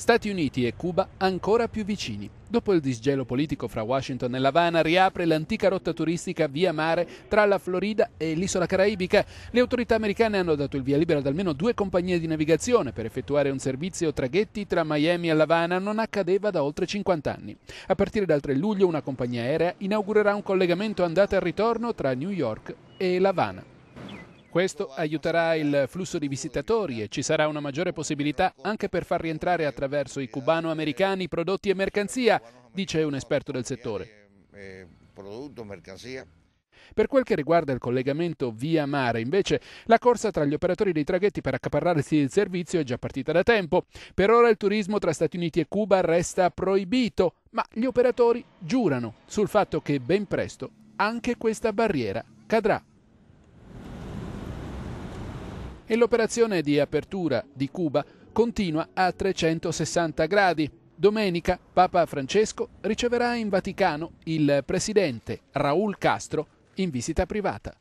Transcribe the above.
Stati Uniti e Cuba ancora più vicini. Dopo il disgelo politico fra Washington e L'Avana riapre l'antica rotta turistica via mare tra la Florida e l'isola caraibica. Le autorità americane hanno dato il via libera ad almeno due compagnie di navigazione per effettuare un servizio traghetti tra Miami e L'Avana non accadeva da oltre 50 anni. A partire dal 3 luglio una compagnia aerea inaugurerà un collegamento andata e ritorno tra New York e L'Avana. Questo aiuterà il flusso di visitatori e ci sarà una maggiore possibilità anche per far rientrare attraverso i cubano-americani prodotti e mercanzia, dice un esperto del settore. Per quel che riguarda il collegamento via mare, invece, la corsa tra gli operatori dei traghetti per accaparrarsi il servizio è già partita da tempo. Per ora il turismo tra Stati Uniti e Cuba resta proibito, ma gli operatori giurano sul fatto che ben presto anche questa barriera cadrà e l'operazione di apertura di Cuba continua a 360 gradi. Domenica Papa Francesco riceverà in Vaticano il presidente Raúl Castro in visita privata.